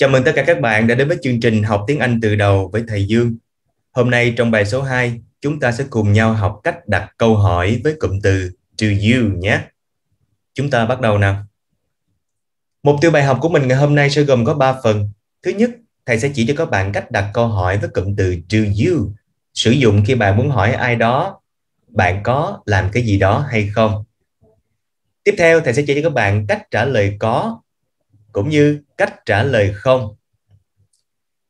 Chào mừng tất cả các bạn đã đến với chương trình Học tiếng Anh từ đầu với thầy Dương. Hôm nay trong bài số 2, chúng ta sẽ cùng nhau học cách đặt câu hỏi với cụm từ do you nhé. Chúng ta bắt đầu nào. Mục tiêu bài học của mình ngày hôm nay sẽ gồm có 3 phần. Thứ nhất, thầy sẽ chỉ cho các bạn cách đặt câu hỏi với cụm từ do you. Sử dụng khi bạn muốn hỏi ai đó, bạn có làm cái gì đó hay không. Tiếp theo, thầy sẽ chỉ cho các bạn cách trả lời có cũng như cách trả lời không.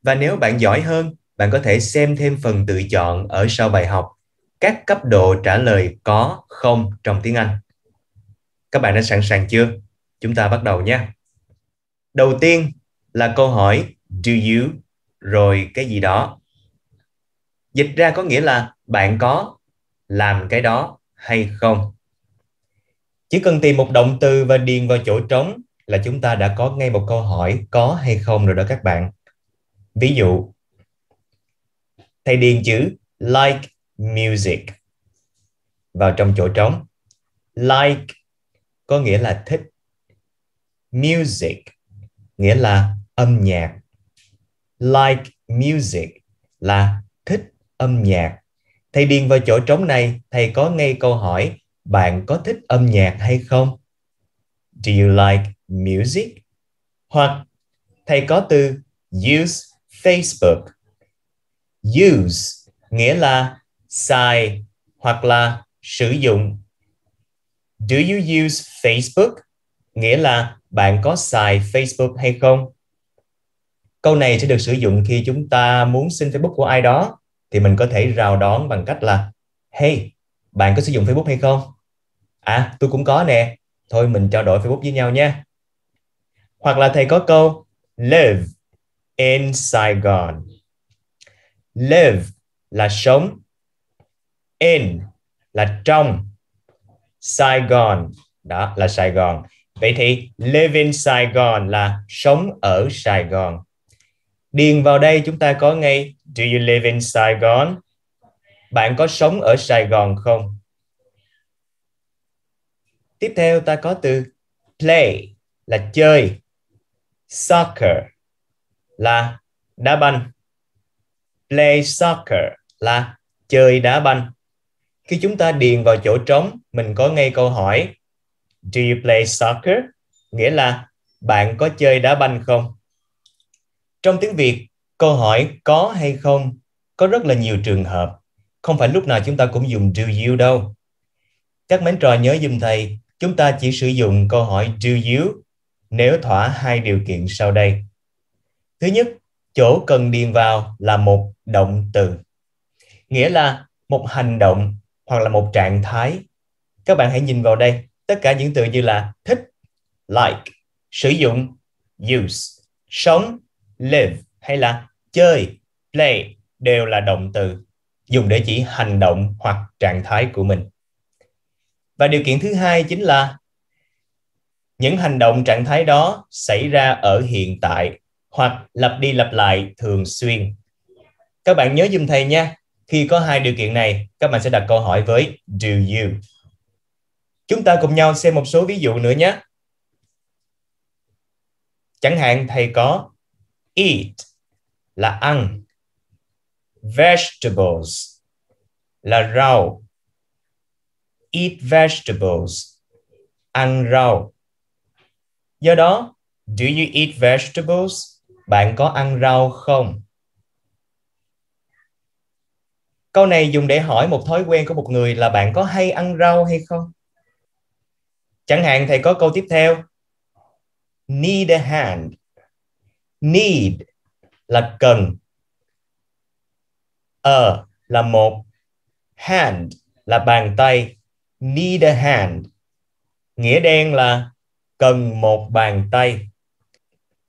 Và nếu bạn giỏi hơn, bạn có thể xem thêm phần tự chọn ở sau bài học các cấp độ trả lời có, không trong tiếng Anh. Các bạn đã sẵn sàng chưa? Chúng ta bắt đầu nhé. Đầu tiên là câu hỏi do you rồi cái gì đó. Dịch ra có nghĩa là bạn có làm cái đó hay không. Chỉ cần tìm một động từ và điền vào chỗ trống là chúng ta đã có ngay một câu hỏi có hay không rồi đó các bạn. Ví dụ, thầy điền chữ like music vào trong chỗ trống. Like có nghĩa là thích. Music nghĩa là âm nhạc. Like music là thích âm nhạc. Thầy điền vào chỗ trống này, thầy có ngay câu hỏi bạn có thích âm nhạc hay không? Do you like music hoặc thầy có từ use Facebook. Use nghĩa là xài hoặc là sử dụng. Do you use Facebook? Nghĩa là bạn có xài Facebook hay không? Câu này sẽ được sử dụng khi chúng ta muốn xin Facebook của ai đó thì mình có thể rào đón bằng cách là Hey, bạn có sử dụng Facebook hay không? À, tôi cũng có nè. Thôi mình trao đổi Facebook với nhau nha hoặc là thầy có câu live in Sài Gòn. Live là sống. In là trong. Sài Gòn đó là Sài Gòn. Vậy thì live in Sài Gòn là sống ở Sài Gòn. Điền vào đây chúng ta có ngay Do you live in Sài Gòn? Bạn có sống ở Sài Gòn không? Tiếp theo ta có từ play là chơi soccer là đá banh play soccer là chơi đá banh khi chúng ta điền vào chỗ trống mình có ngay câu hỏi do you play soccer nghĩa là bạn có chơi đá banh không trong tiếng việt câu hỏi có hay không có rất là nhiều trường hợp không phải lúc nào chúng ta cũng dùng do you đâu các mến trò nhớ dùm thầy chúng ta chỉ sử dụng câu hỏi do you nếu thỏa hai điều kiện sau đây. Thứ nhất, chỗ cần điền vào là một động từ, nghĩa là một hành động hoặc là một trạng thái. Các bạn hãy nhìn vào đây, tất cả những từ như là thích, like, sử dụng, use, sống, live hay là chơi, play đều là động từ dùng để chỉ hành động hoặc trạng thái của mình. Và điều kiện thứ hai chính là những hành động trạng thái đó xảy ra ở hiện tại hoặc lặp đi lặp lại thường xuyên các bạn nhớ dùm thầy nha khi có hai điều kiện này các bạn sẽ đặt câu hỏi với do you chúng ta cùng nhau xem một số ví dụ nữa nhé chẳng hạn thầy có eat là ăn vegetables là rau eat vegetables ăn rau Do đó, do you eat vegetables? Bạn có ăn rau không? Câu này dùng để hỏi một thói quen của một người là bạn có hay ăn rau hay không? Chẳng hạn thầy có câu tiếp theo. Need a hand. Need là cần. A ờ là một. Hand là bàn tay. Need a hand. Nghĩa đen là cần một bàn tay.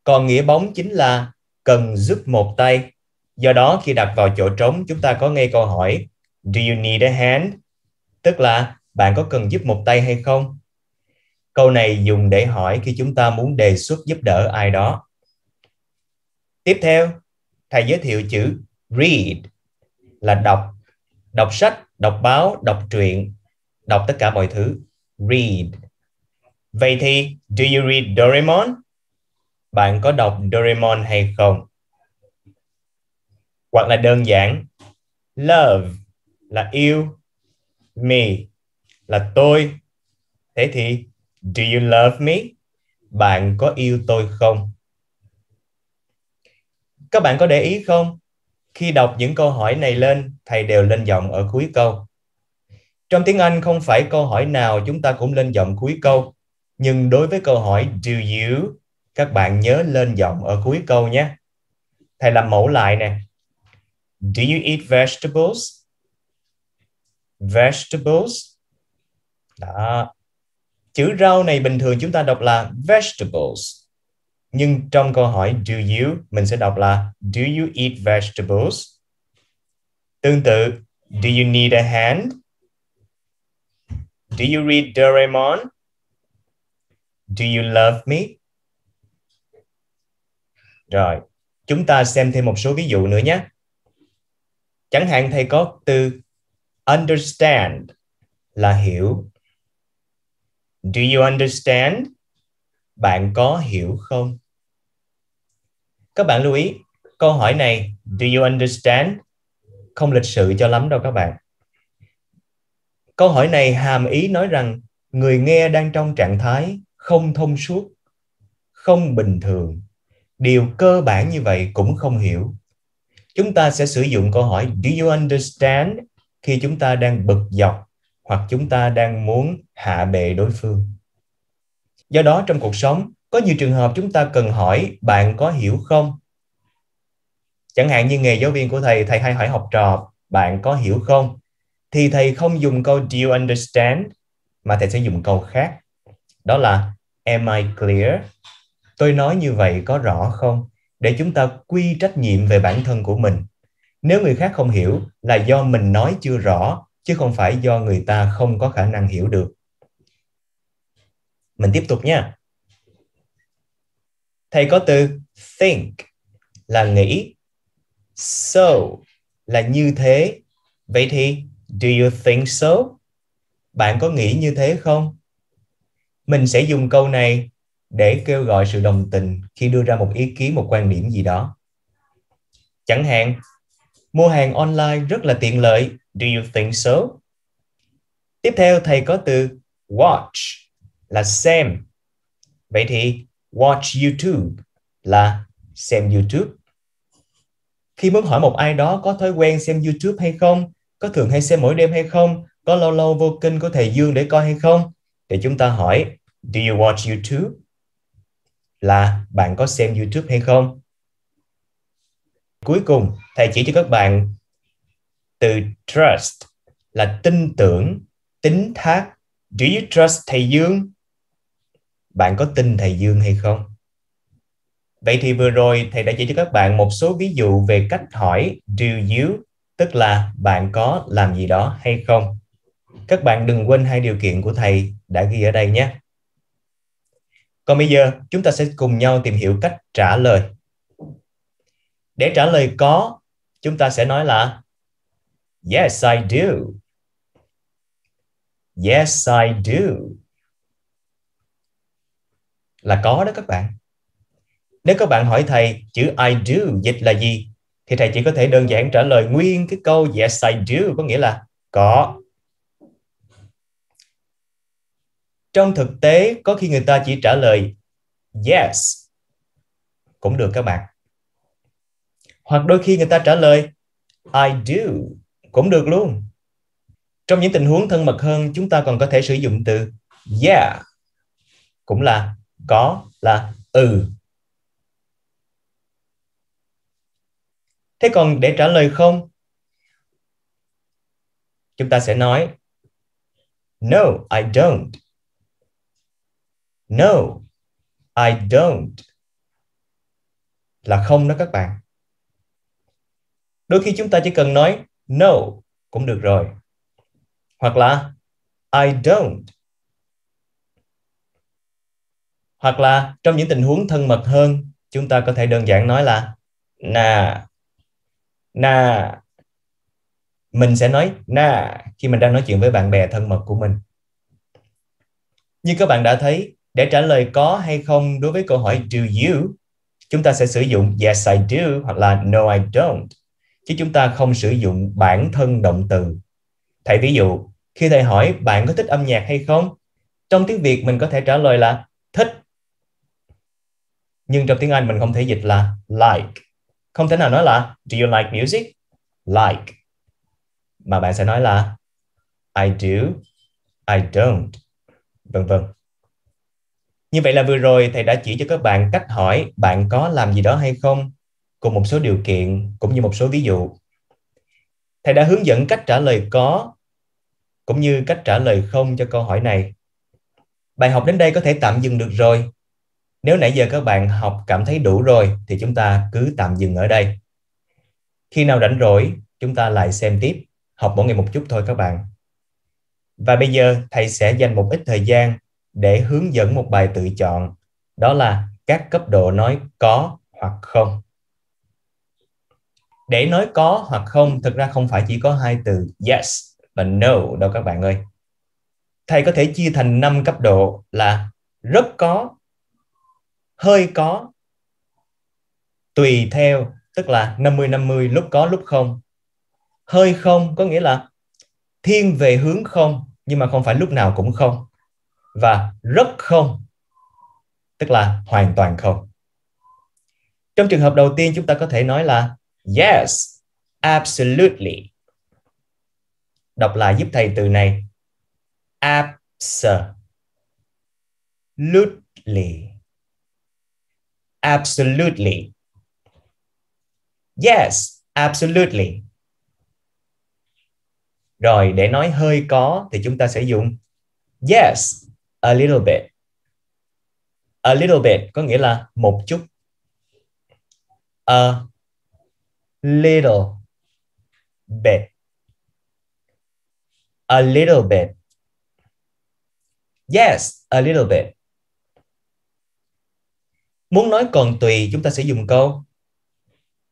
Còn nghĩa bóng chính là cần giúp một tay. Do đó khi đặt vào chỗ trống chúng ta có ngay câu hỏi Do you need a hand? Tức là bạn có cần giúp một tay hay không? Câu này dùng để hỏi khi chúng ta muốn đề xuất giúp đỡ ai đó. Tiếp theo, thầy giới thiệu chữ read là đọc, đọc sách, đọc báo, đọc truyện, đọc tất cả mọi thứ. Read Vậy thì, do you read Doraemon? Bạn có đọc Doraemon hay không? Hoặc là đơn giản, love là yêu, me là tôi. Thế thì, do you love me? Bạn có yêu tôi không? Các bạn có để ý không? Khi đọc những câu hỏi này lên, thầy đều lên giọng ở cuối câu. Trong tiếng Anh không phải câu hỏi nào chúng ta cũng lên giọng cuối câu nhưng đối với câu hỏi do you, các bạn nhớ lên giọng ở cuối câu nhé. Thầy làm mẫu lại nè. Do you eat vegetables? Vegetables. Đó. Chữ rau này bình thường chúng ta đọc là vegetables. Nhưng trong câu hỏi do you, mình sẽ đọc là do you eat vegetables? Tương tự, do you need a hand? Do you read Doraemon? Do you love me? Rồi, chúng ta xem thêm một số ví dụ nữa nhé. Chẳng hạn thầy có từ understand là hiểu. Do you understand? Bạn có hiểu không? Các bạn lưu ý, câu hỏi này do you understand không lịch sự cho lắm đâu các bạn. Câu hỏi này hàm ý nói rằng người nghe đang trong trạng thái không thông suốt không bình thường điều cơ bản như vậy cũng không hiểu chúng ta sẽ sử dụng câu hỏi do you understand khi chúng ta đang bực dọc hoặc chúng ta đang muốn hạ bệ đối phương do đó trong cuộc sống có nhiều trường hợp chúng ta cần hỏi bạn có hiểu không chẳng hạn như nghề giáo viên của thầy thầy hay hỏi học trò bạn có hiểu không thì thầy không dùng câu do you understand mà thầy sẽ dùng câu khác đó là am I clear? Tôi nói như vậy có rõ không? Để chúng ta quy trách nhiệm về bản thân của mình. Nếu người khác không hiểu là do mình nói chưa rõ chứ không phải do người ta không có khả năng hiểu được. Mình tiếp tục nha. Thầy có từ think là nghĩ, so là như thế. Vậy thì do you think so? Bạn có nghĩ như thế không? mình sẽ dùng câu này để kêu gọi sự đồng tình khi đưa ra một ý kiến một quan điểm gì đó chẳng hạn mua hàng online rất là tiện lợi do you think so tiếp theo thầy có từ watch là xem vậy thì watch youtube là xem youtube khi muốn hỏi một ai đó có thói quen xem youtube hay không có thường hay xem mỗi đêm hay không có lâu lâu vô kinh của thầy dương để coi hay không thì chúng ta hỏi do you watch YouTube là bạn có xem YouTube hay không cuối cùng thầy chỉ cho các bạn từ trust là tin tưởng tín thác do you trust thầy Dương bạn có tin thầy Dương hay không Vậy thì vừa rồi thầy đã chỉ cho các bạn một số ví dụ về cách hỏi do you tức là bạn có làm gì đó hay không các bạn đừng quên hai điều kiện của thầy đã ghi ở đây nhé. Còn bây giờ, chúng ta sẽ cùng nhau tìm hiểu cách trả lời. Để trả lời có, chúng ta sẽ nói là Yes, I do. Yes, I do. Là có đó các bạn. Nếu các bạn hỏi thầy chữ I do dịch là gì, thì thầy chỉ có thể đơn giản trả lời nguyên cái câu Yes, I do có nghĩa là có. trong thực tế có khi người ta chỉ trả lời yes cũng được các bạn hoặc đôi khi người ta trả lời I do cũng được luôn trong những tình huống thân mật hơn chúng ta còn có thể sử dụng từ yeah cũng là có là ừ thế còn để trả lời không chúng ta sẽ nói no I don't No, I don't. Là không đó các bạn. Đôi khi chúng ta chỉ cần nói no cũng được rồi. Hoặc là I don't. Hoặc là trong những tình huống thân mật hơn, chúng ta có thể đơn giản nói là nà. Nà. Mình sẽ nói nà khi mình đang nói chuyện với bạn bè thân mật của mình. Như các bạn đã thấy, để trả lời có hay không đối với câu hỏi do you, chúng ta sẽ sử dụng yes I do hoặc là no I don't. Chứ chúng ta không sử dụng bản thân động từ. Thầy ví dụ, khi thầy hỏi bạn có thích âm nhạc hay không, trong tiếng Việt mình có thể trả lời là thích. Nhưng trong tiếng Anh mình không thể dịch là like. Không thể nào nói là do you like music? Like. Mà bạn sẽ nói là I do, I don't, vân vân. Như vậy là vừa rồi thầy đã chỉ cho các bạn cách hỏi bạn có làm gì đó hay không, cùng một số điều kiện cũng như một số ví dụ. Thầy đã hướng dẫn cách trả lời có cũng như cách trả lời không cho câu hỏi này. Bài học đến đây có thể tạm dừng được rồi. Nếu nãy giờ các bạn học cảm thấy đủ rồi thì chúng ta cứ tạm dừng ở đây. Khi nào rảnh rỗi, chúng ta lại xem tiếp, học mỗi ngày một chút thôi các bạn. Và bây giờ thầy sẽ dành một ít thời gian để hướng dẫn một bài tự chọn đó là các cấp độ nói có hoặc không để nói có hoặc không thực ra không phải chỉ có hai từ yes và no đâu các bạn ơi thầy có thể chia thành năm cấp độ là rất có hơi có tùy theo tức là 50 50 lúc có lúc không hơi không có nghĩa là thiên về hướng không nhưng mà không phải lúc nào cũng không và rất không tức là hoàn toàn không trong trường hợp đầu tiên chúng ta có thể nói là yes absolutely đọc lại giúp thầy từ này absolutely absolutely yes absolutely rồi để nói hơi có thì chúng ta sẽ dùng yes a little bit a little bit có nghĩa là một chút a little bit a little bit yes a little bit muốn nói còn tùy chúng ta sẽ dùng câu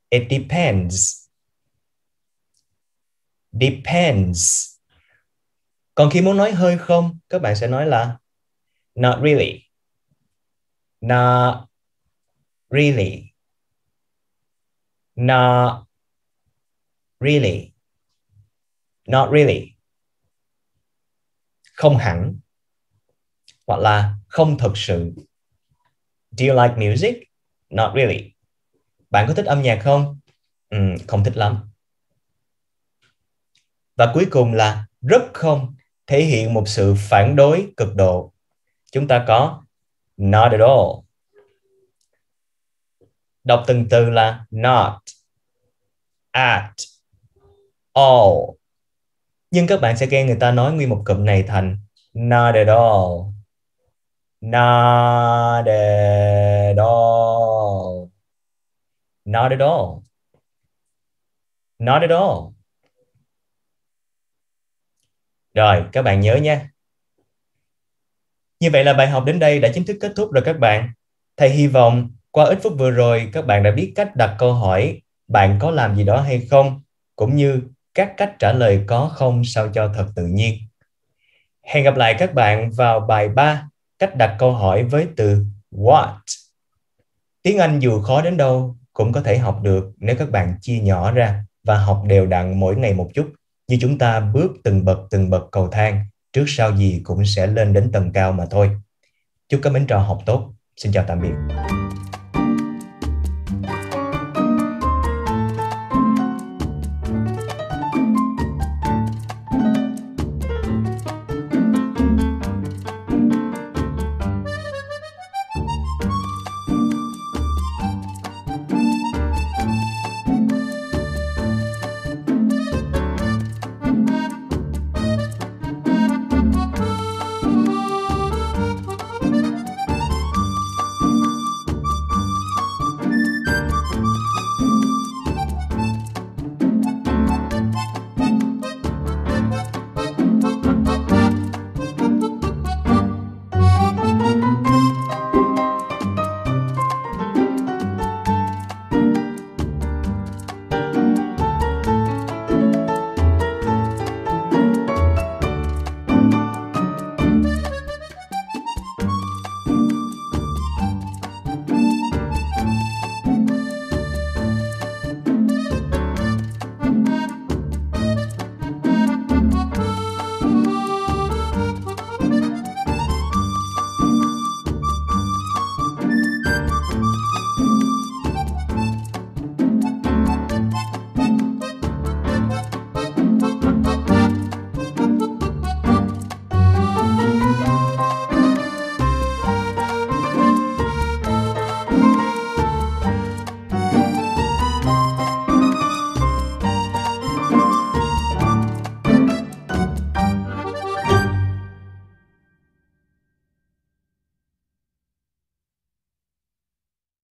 it depends depends còn khi muốn nói hơi không các bạn sẽ nói là Not really. Not really. Not really. Not really. Không hẳn. Hoặc là không thực sự. Do you like music? Not really. Bạn có thích âm nhạc không? Ừ, không thích lắm. Và cuối cùng là rất không thể hiện một sự phản đối cực độ chúng ta có not at all đọc từng từ là not at all nhưng các bạn sẽ nghe người ta nói nguyên một cụm này thành not at all not at all not at all not at all rồi các bạn nhớ nhé như vậy là bài học đến đây đã chính thức kết thúc rồi các bạn. Thầy hy vọng qua ít phút vừa rồi các bạn đã biết cách đặt câu hỏi bạn có làm gì đó hay không cũng như các cách trả lời có không sao cho thật tự nhiên. Hẹn gặp lại các bạn vào bài 3 cách đặt câu hỏi với từ what. Tiếng Anh dù khó đến đâu cũng có thể học được nếu các bạn chia nhỏ ra và học đều đặn mỗi ngày một chút như chúng ta bước từng bậc từng bậc cầu thang trước sau gì cũng sẽ lên đến tầng cao mà thôi. Chúc các mến trò học tốt. Xin chào tạm biệt.